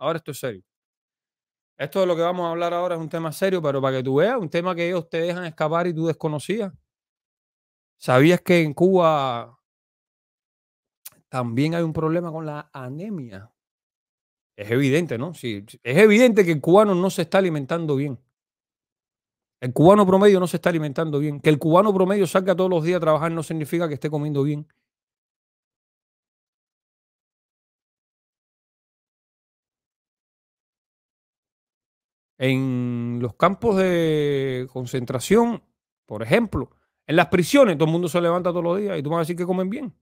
Ahora esto es serio. Esto de lo que vamos a hablar ahora es un tema serio, pero para que tú veas, un tema que ellos te dejan escapar y tú desconocías. ¿Sabías que en Cuba también hay un problema con la anemia? Es evidente, ¿no? es evidente que el cubano no se está alimentando bien. El cubano promedio no se está alimentando bien. Que el cubano promedio salga todos los días a trabajar no significa que esté comiendo bien. en los campos de concentración, por ejemplo, en las prisiones, todo el mundo se levanta todos los días y tú vas a decir que comen bien.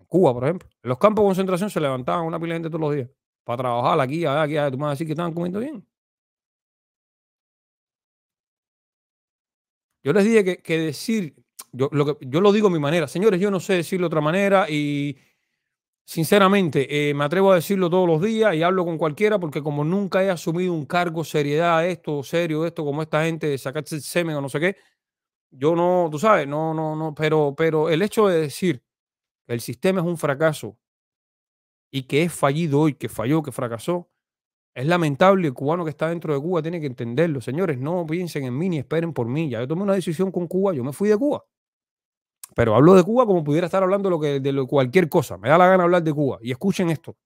En Cuba, por ejemplo. En los campos de concentración se levantaban una pila de gente todos los días para trabajar aquí, allá, aquí, allá. Tú vas a decir que estaban comiendo bien. Yo les dije que, decir, yo lo, yo lo digo a mi manera, señores, yo no sé decirlo de otra manera y, Sinceramente, eh, me atrevo a decirlo todos los días y hablo con cualquiera porque como nunca he asumido un cargo, seriedad esto, serio esto, como esta gente de sacarse el semen o no sé qué, yo no, tú sabes, no, no, no, pero, pero el hecho de decir que el sistema es un fracaso y que es fallido hoy, que falló, que fracasó, es lamentable. El cubano que está dentro de Cuba tiene que entenderlo. Señores, no piensen en mí ni esperen por mí. Ya yo tomé una decisión con Cuba, yo me fui de Cuba. Pero hablo de Cuba como pudiera estar hablando lo que, de cualquier cosa. Me da la gana hablar de Cuba. Y escuchen esto.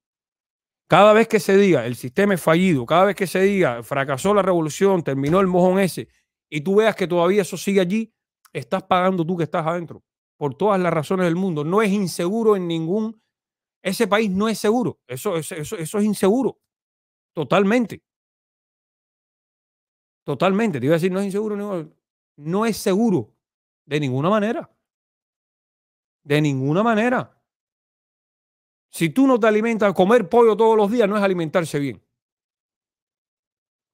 Cada vez que se diga el sistema es fallido, cada vez que se diga fracasó la revolución, terminó el mojón ese, y tú veas que todavía eso sigue allí, estás pagando tú que estás adentro. Por todas las razones del mundo. No es inseguro en ningún. Ese país no es seguro. Eso, es inseguro. Totalmente. Totalmente. Te iba a decir, no es inseguro. no es seguro de ninguna manera. De ninguna manera. Si tú no te alimentas, comer pollo todos los días no es alimentarse bien.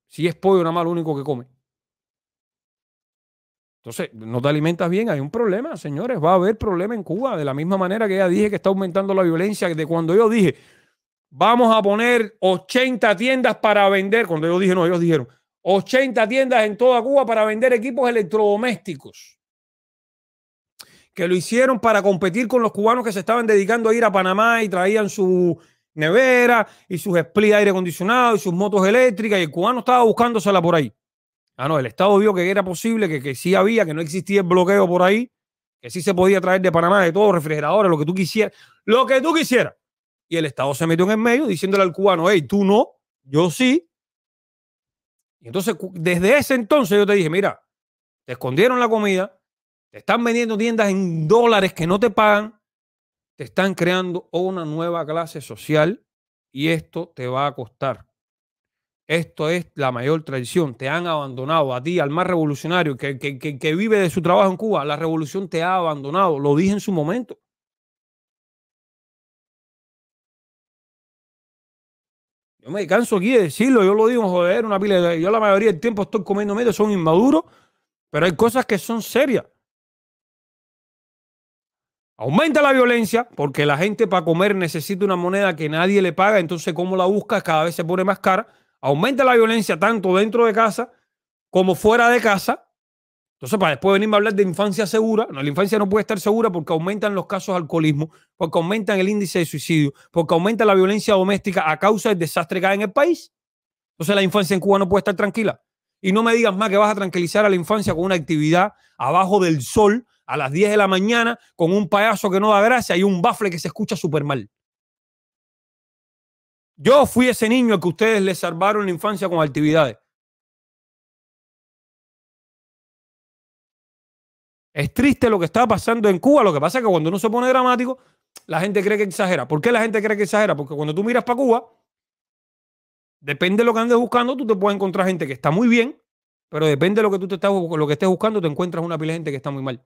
Si es pollo nada más lo único que come. Entonces, no te alimentas bien, hay un problema, señores. Va a haber problema en Cuba. De la misma manera que ya dije que está aumentando la violencia, de cuando yo dije, vamos a poner 80 tiendas para vender, cuando yo dije, no, ellos dijeron, 80 tiendas en toda Cuba para vender equipos electrodomésticos que lo hicieron para competir con los cubanos que se estaban dedicando a ir a Panamá y traían su nevera y sus split aire acondicionado y sus motos eléctricas y el cubano estaba buscándosela por ahí. Ah, no, el Estado vio que era posible, que, que sí había, que no existía el bloqueo por ahí, que sí se podía traer de Panamá de todo, refrigeradores, lo que tú quisieras, lo que tú quisieras. Y el Estado se metió en el medio diciéndole al cubano, hey, tú no, yo sí. Y entonces, desde ese entonces yo te dije, mira, te escondieron la comida, te están vendiendo tiendas en dólares que no te pagan. Te están creando una nueva clase social y esto te va a costar. Esto es la mayor traición. Te han abandonado a ti, al más revolucionario que, que, vive de su trabajo en Cuba. La revolución te ha abandonado. Lo dije en su momento. Yo me canso aquí de decirlo. Yo lo digo, joder, una pila de... Yo la mayoría del tiempo estoy comiendo medio, son inmaduros, pero hay cosas que son serias. Aumenta la violencia porque la gente para comer necesita una moneda que nadie le paga, entonces como la busca? cada vez se pone más cara. Aumenta la violencia tanto dentro de casa como fuera de casa. Entonces para después venirme a hablar de infancia segura, no, la infancia no puede estar segura porque aumentan los casos de alcoholismo, porque aumentan el índice de suicidio, porque aumenta la violencia doméstica a causa del desastre que hay en el país. Entonces la infancia en Cuba no puede estar tranquila. Y no me digas más que vas a tranquilizar a la infancia con una actividad abajo del sol a las 10 de la mañana con un payaso que no da gracia y un bafle que se escucha súper mal. Yo fui ese niño que ustedes le salvaron la infancia con actividades. Es triste lo que está pasando en Cuba. Lo que pasa es que cuando uno se pone dramático, la gente cree que exagera. ¿Por qué la gente cree que exagera? Porque cuando tú miras para Cuba, depende de lo que andes buscando, tú te puedes encontrar gente que está muy bien, pero depende de lo que tú te estás, lo que estés buscando, te encuentras una pila de gente que está muy mal.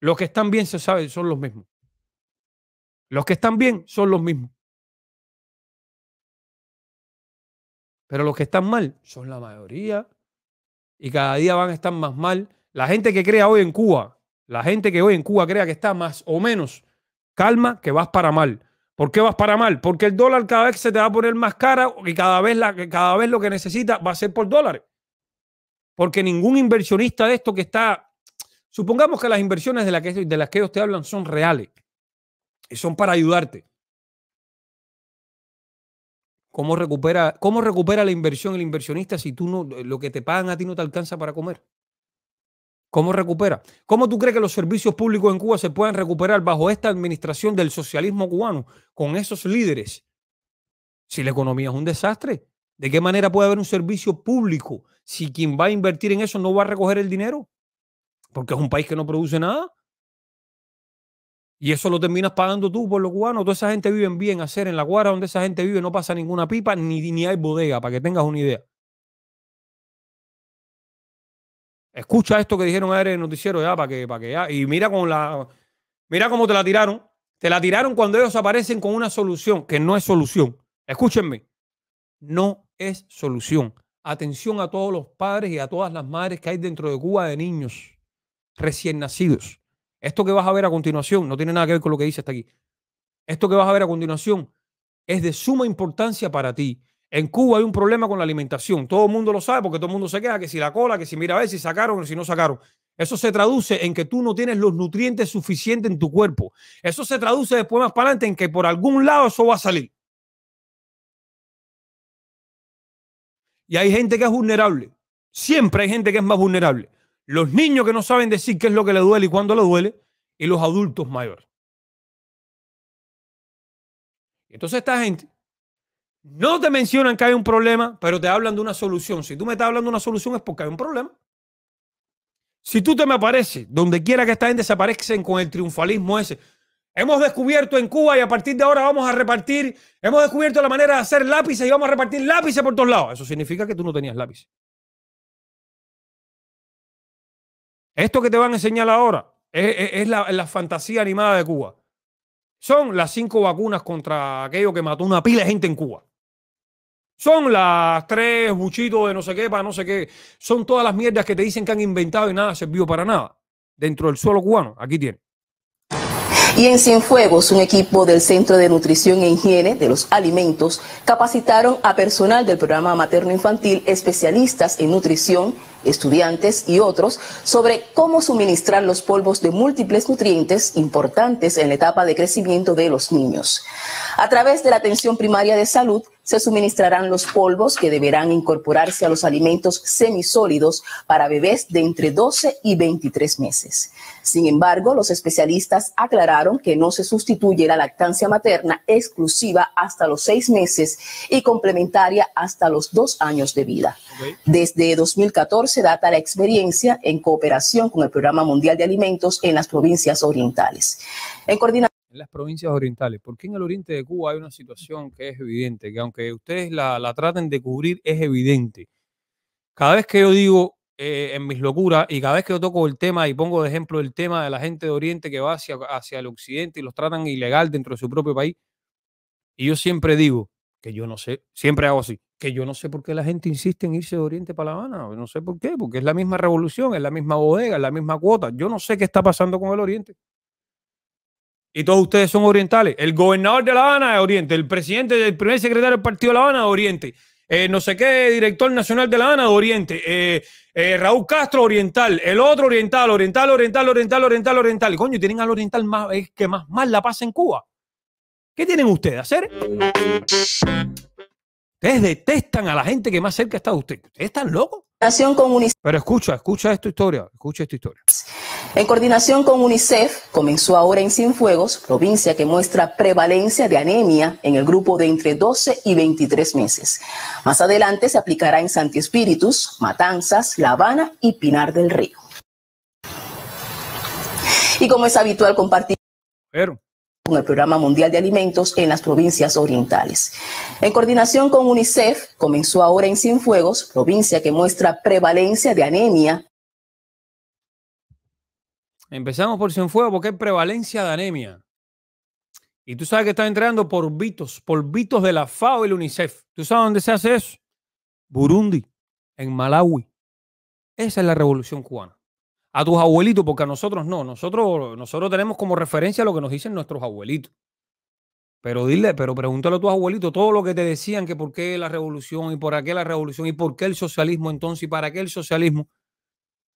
Los que están bien se saben son los mismos. Los que están bien son los mismos. Pero los que están mal son la mayoría. Y cada día van a estar más mal. La gente que crea hoy en Cuba, la gente que hoy en Cuba crea que está más o menos, calma, que vas para mal. ¿Por qué vas para mal? Porque el dólar cada vez se te va a poner más cara y cada vez, la, cada vez lo que necesita va a ser por dólares. Porque ningún inversionista de esto que está Supongamos que las inversiones de, las que, ellos te hablan son reales y son para ayudarte. ¿Cómo recupera, ¿Cómo recupera la inversión el inversionista si tú no, lo que te pagan a ti no te alcanza para comer? ¿Cómo recupera? ¿Cómo tú crees que los servicios públicos en Cuba se puedan recuperar bajo esta administración del socialismo cubano con esos líderes? Si la economía es un desastre, ¿de qué manera puede haber un servicio público si quien va a invertir en eso no va a recoger el dinero? porque es un país que no produce nada. Y eso lo terminas pagando tú por los cubanos. Toda esa gente vive bien hacer en la guara donde esa gente vive, no pasa ninguna pipa ni, ni hay bodega, para que tengas una idea. Escucha esto que dijeron ayer en el noticiero ya, para que, para que Y mira con la. Mira cómo te la tiraron. Te la tiraron cuando ellos aparecen con una solución, que no es solución. Escúchenme. No es solución. Atención a todos los padres y a todas las madres que hay dentro de Cuba de niños recién nacidos. Esto que vas a ver a continuación no tiene nada que ver con lo que dice hasta aquí. Esto que vas a ver a continuación es de suma importancia para ti. En Cuba hay un problema con la alimentación. Todo el mundo lo sabe porque todo el mundo se queja que si la cola, que si mira a ver si sacaron o si no sacaron. Eso se traduce en que tú no tienes los nutrientes suficientes en tu cuerpo. Eso se traduce después más para adelante en que por algún lado eso va a salir. Y hay gente que es vulnerable. Siempre hay gente que es más vulnerable los niños que no saben decir qué es lo que le duele y cuándo le duele, y los adultos mayores. Entonces esta gente no te mencionan que hay un problema, pero te hablan de una solución. Si tú me estás hablando de una solución es porque hay un problema. Si tú te me apareces, donde quiera que esta gente se aparezca con el triunfalismo ese, hemos descubierto en Cuba y a partir de ahora vamos a repartir, hemos descubierto la manera de hacer lápices y vamos a repartir lápices por todos lados. Eso significa que tú no tenías lápices. Esto que te van a enseñar ahora es, la, fantasía animada de Cuba. Son las cinco vacunas contra aquello que mató una pila de gente en Cuba. Son las tres buchitos de no sé qué para no sé qué. Son todas las mierdas que te dicen que han inventado y nada sirvió para nada. Dentro del suelo cubano, aquí tiene. Y en Cienfuegos, un equipo del Centro de Nutrición e Higiene de los Alimentos capacitaron a personal del programa materno-infantil, especialistas en nutrición, estudiantes y otros sobre cómo suministrar los polvos de múltiples nutrientes importantes en la etapa de crecimiento de los niños. A través de la atención primaria de salud, se suministrarán los polvos que deberán incorporarse a los alimentos semisólidos para bebés de entre 12 y 23 meses. Sin embargo, los especialistas aclararon que no se sustituye la lactancia materna exclusiva hasta los seis meses y complementaria hasta los dos años de vida. Desde 2014 data la experiencia en cooperación con el Programa Mundial de Alimentos en las provincias orientales. En coordinación en las provincias orientales. Porque en el oriente de Cuba hay una situación que es evidente, que aunque ustedes la, traten de cubrir, es evidente. Cada vez que yo digo eh, en mis locuras y cada vez que yo toco el tema y pongo de ejemplo el tema de la gente de oriente que va hacia, hacia el occidente y los tratan ilegal dentro de su propio país, y yo siempre digo que yo no sé, siempre hago así, que yo no sé por qué la gente insiste en irse de Oriente para La Habana, no sé por qué, porque es la misma revolución, es la misma bodega, es la misma cuota, yo no sé qué está pasando con el Oriente y todos ustedes son orientales. El gobernador de La Habana es Oriente, el presidente, del primer secretario del partido de La Habana es Oriente, eh, no sé qué, director nacional de La Habana es Oriente, eh, eh, Raúl Castro Oriental, el otro Oriental, Oriental, Oriental, Oriental, Oriental, Oriental. Coño, tienen al Oriental más, es que más, mal la pasa en Cuba. ¿Qué tienen ustedes? ¿Hacer? Ustedes detestan a la gente que más cerca está de usted. ¿Ustedes están locos? Pero escucha, escucha esta historia, escucha esta historia. En coordinación con UNICEF, comenzó ahora en Cienfuegos, provincia que muestra prevalencia de anemia en el grupo de entre 12 y 23 meses. Más adelante se aplicará en Santi Espíritus, Matanzas, La Habana y Pinar del Río. Y como es habitual compartir... Pero con el Programa Mundial de Alimentos en las provincias orientales. En coordinación con UNICEF, comenzó ahora en Cienfuegos, provincia que muestra prevalencia de anemia. Empezamos por Cienfuegos porque hay prevalencia de anemia. Y tú sabes que están entregando polvitos, polvitos de la FAO y el UNICEF. ¿Tú sabes dónde se hace eso? Burundi, en Malawi. Esa es la revolución cubana a tus abuelitos, porque a nosotros no, nosotros, nosotros tenemos como referencia lo que nos dicen nuestros abuelitos. Pero dile, pero pregúntale a tus abuelitos todo lo que te decían que por qué la revolución y por qué la revolución y por qué el socialismo entonces y para qué el socialismo.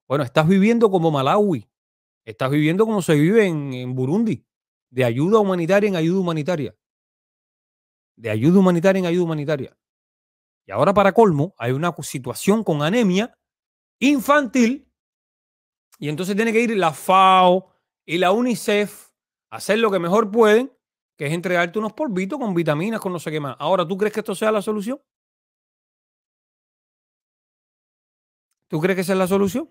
Bueno, estás viviendo como Malawi, estás viviendo como se vive en, en Burundi, de ayuda humanitaria en ayuda humanitaria. De ayuda humanitaria en ayuda humanitaria. Y ahora para colmo, hay una situación con anemia infantil y entonces tiene que ir la FAO y la UNICEF a hacer lo que mejor pueden, que es entregarte unos polvitos con vitaminas, con no sé qué más. Ahora, ¿tú crees que esto sea la solución? ¿Tú crees que esa es la solución?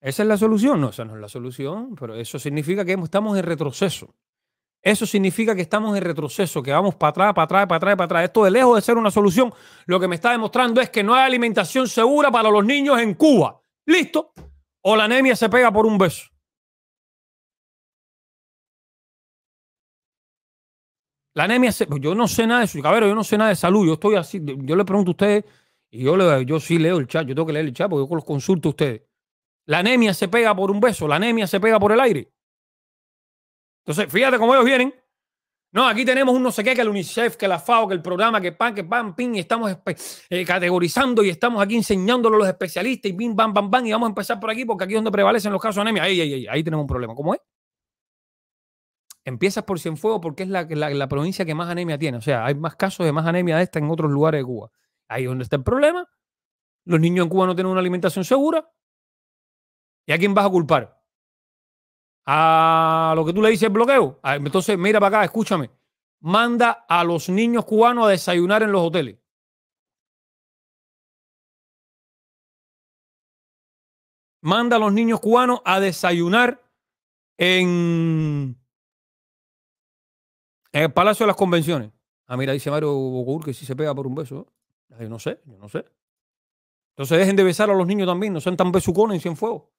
Esa es la solución. No, esa no es la solución, pero eso significa que estamos en retroceso. Eso significa que estamos en retroceso, que vamos para atrás, para atrás, para atrás, para atrás. Esto de lejos de ser una solución, lo que me está demostrando es que no hay alimentación segura para los niños en Cuba. Listo. O la anemia se pega por un beso. La anemia se... Yo no sé nada de eso. cabrero, yo no sé nada de salud. Yo estoy así. Yo le pregunto a ustedes, y yo, le, yo sí leo el chat, yo tengo que leer el chat porque yo los consulto a ustedes. La anemia se pega por un beso, la anemia se pega por el aire. Entonces, fíjate cómo ellos vienen. No, aquí tenemos un no sé qué, que el UNICEF, que la FAO, que el programa, que pan, que pan, pin, y estamos eh, categorizando y estamos aquí enseñándolo a los especialistas y pin, bam, bam, bam, y vamos a empezar por aquí porque aquí es donde prevalecen los casos de anemia. Ahí, ahí, ahí, ahí tenemos un problema. ¿Cómo es? Empiezas por Cienfuegos porque es la, la, provincia que más anemia tiene. O sea, hay más casos de más anemia de esta en otros lugares de Cuba. Ahí es donde está el problema. Los niños en Cuba no tienen una alimentación segura. ¿Y a quién vas a culpar? a lo que tú le dices bloqueo. Ah, entonces, mira para acá, escúchame. Manda a los niños cubanos a desayunar en los hoteles. Manda a los niños cubanos a desayunar en, el Palacio de las Convenciones. Ah, mira, dice Mario Bocur que si sí se pega por un beso. Yo no sé, yo no sé. Entonces dejen de besar a los niños también, no sean tan besucones y sin fuego.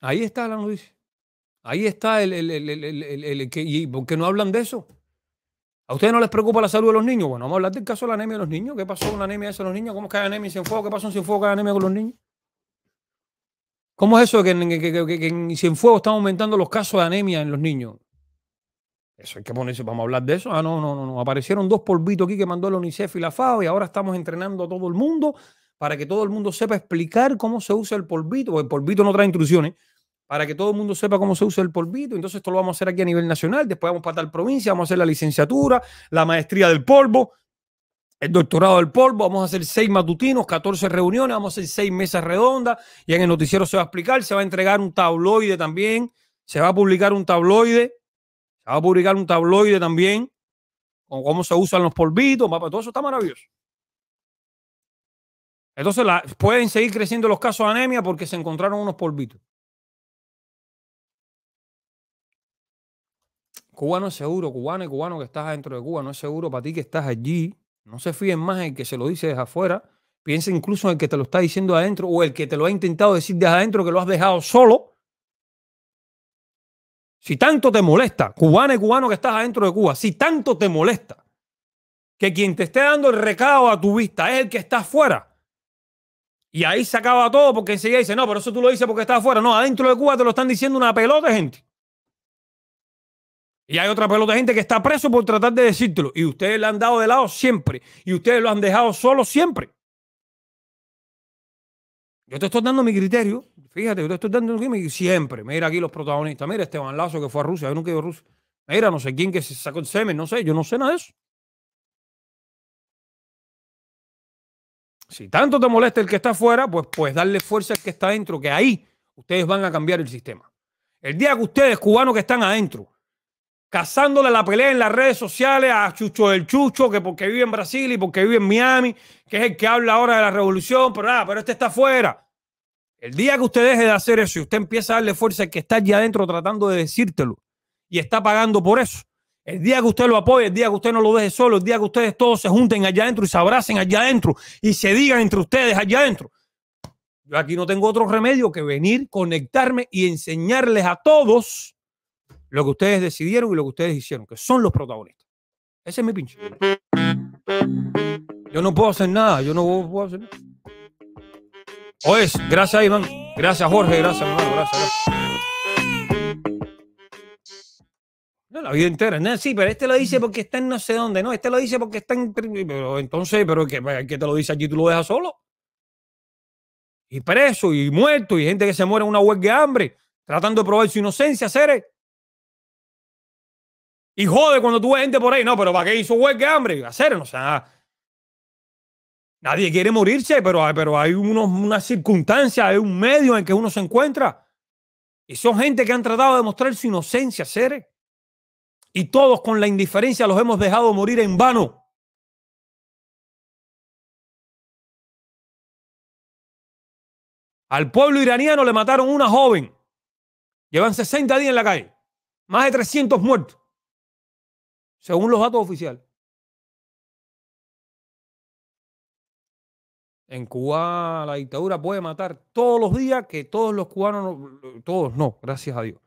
Ahí está la noticia. Ahí está el, el, que, ¿Y por qué no hablan de eso? ¿A ustedes no les preocupa la salud de los niños? Bueno, vamos a hablar del caso de la anemia de los niños. ¿Qué pasó con la anemia de los niños? ¿Cómo es que hay anemia sin fuego? ¿Qué pasó sin fuego anemia con los niños? ¿Cómo es eso que que, en fuego están aumentando los casos de anemia en los niños? Eso hay que ponerse, vamos a hablar de eso. Ah, no, no, no, Aparecieron dos polvitos aquí que mandó la UNICEF y la FAO y ahora estamos entrenando a todo el mundo para que todo el mundo sepa explicar cómo se usa el polvito. El polvito no trae instrucciones para que todo el mundo sepa cómo se usa el polvito. Entonces esto lo vamos a hacer aquí a nivel nacional, después vamos para tal provincia, vamos a hacer la licenciatura, la maestría del polvo, el doctorado del polvo, vamos a hacer seis matutinos, 14 reuniones, vamos a hacer seis mesas redondas y en el noticiero se va a explicar, se va a entregar un tabloide también, se va a publicar un tabloide, se va a publicar un tabloide también, con cómo se usan los polvitos, todo eso está maravilloso. Entonces pueden seguir creciendo los casos de anemia porque se encontraron unos polvitos. Cuba no es seguro, cubano y cubano que estás adentro de Cuba, no es seguro para ti que estás allí. No se fíen más en el que se lo dice desde afuera. Piensa incluso en el que te lo está diciendo adentro o el que te lo ha intentado decir desde adentro que lo has dejado solo. Si tanto te molesta, cubano y cubano que estás adentro de Cuba, si tanto te molesta que quien te esté dando el recado a tu vista es el que está afuera, y ahí se acaba todo porque enseguida dice, no, pero eso tú lo dices porque estás afuera. No, adentro de Cuba te lo están diciendo una pelota, gente. Y hay otra pelota de gente que está preso por tratar de decírtelo. Y ustedes le han dado de lado siempre. Y ustedes lo han dejado solo siempre. Yo te estoy dando mi criterio. Fíjate, yo te estoy dando mi siempre. Mira aquí los protagonistas. Mira Esteban Lazo que fue a Rusia. Yo nunca ido a Rusia. Mira, no sé quién que se sacó el semen. No sé, yo no sé nada de eso. Si tanto te molesta el que está afuera, pues, pues darle fuerza al que está adentro, que ahí ustedes van a cambiar el sistema. El día que ustedes, cubanos que están adentro, cazándole la pelea en las redes sociales a Chucho del Chucho, que porque vive en Brasil y porque vive en Miami, que es el que habla ahora de la revolución, pero nada, pero este está afuera. El día que usted deje de hacer eso y usted empieza a darle fuerza al que está allá adentro tratando de decírtelo y está pagando por eso, el día que usted lo apoye, el día que usted no lo deje solo, el día que ustedes todos se junten allá adentro y se abracen allá adentro y se digan entre ustedes allá adentro. Yo aquí no tengo otro remedio que venir, conectarme y enseñarles a todos lo que ustedes decidieron y lo que ustedes hicieron, que son los protagonistas. Ese es mi pinche. Yo no puedo hacer nada, yo no puedo hacer nada. es pues, gracias Iván, gracias Jorge, gracias hermano, gracias. No, la vida entera, sí, pero este lo dice porque está en no sé dónde, no, este lo dice porque está en... Pero entonces, pero que, que te lo dice allí, tú lo dejas solo. Y preso, y muerto, y gente que se muere en una huelga de hambre, tratando de probar su inocencia, seres. Y jode cuando tuve gente por ahí. No, pero ¿para qué hizo hueque hambre? Hacer, no o sea. Nadie quiere morirse, pero, pero hay unos, unas circunstancias, hay un medio en que uno se encuentra. Y son gente que han tratado de mostrar su inocencia, ser Y todos con la indiferencia los hemos dejado morir en vano. Al pueblo iraniano le mataron una joven. Llevan 60 días en la calle. Más de 300 muertos según los datos oficiales. En Cuba la dictadura puede matar todos los días que todos los cubanos, todos no, gracias a Dios.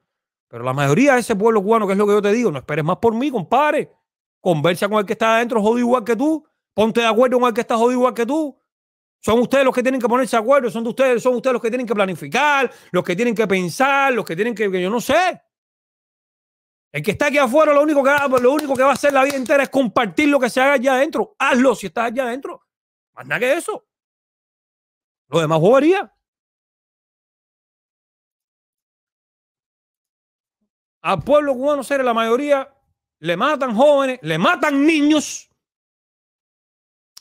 Pero la mayoría de ese pueblo cubano, que es lo que yo te digo, no esperes más por mí, compadre. Conversa con el que está adentro jodido igual que tú. Ponte de acuerdo con el que está jodido igual que tú. Son ustedes los que tienen que ponerse de acuerdo, son ustedes, son ustedes los que tienen que planificar, los que tienen que pensar, los que tienen que yo no sé. El que está aquí afuera, lo único, que, lo único que va a hacer la vida entera es compartir lo que se haga allá adentro. Hazlo si estás allá adentro. Más nada que eso. Lo demás jugaría. Al pueblo cubano, ser la mayoría, le matan jóvenes, le matan niños.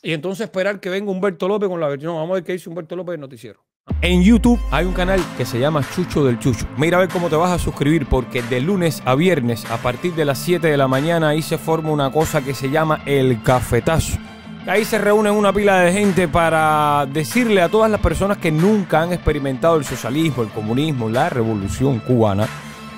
Y entonces esperar que venga Humberto López con la versión. No, vamos a ver qué dice Humberto López en noticiero. En YouTube hay un canal que se llama Chucho del Chucho. Mira a ver cómo te vas a suscribir porque de lunes a viernes a partir de las 7 de la mañana ahí se forma una cosa que se llama el cafetazo. Ahí se reúnen una pila de gente para decirle a todas las personas que nunca han experimentado el socialismo, el comunismo, la revolución cubana,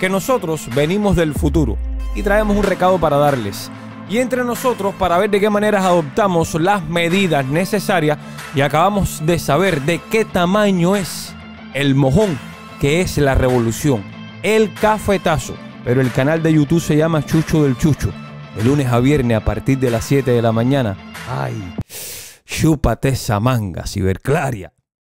que nosotros venimos del futuro y traemos un recado para darles. Y entre nosotros para ver de qué maneras adoptamos las medidas necesarias y acabamos de saber de qué tamaño es el mojón que es la revolución. El cafetazo. Pero el canal de YouTube se llama Chucho del Chucho. De lunes a viernes a partir de las 7 de la mañana. ¡Ay! Chúpate esa manga, ciberclaria.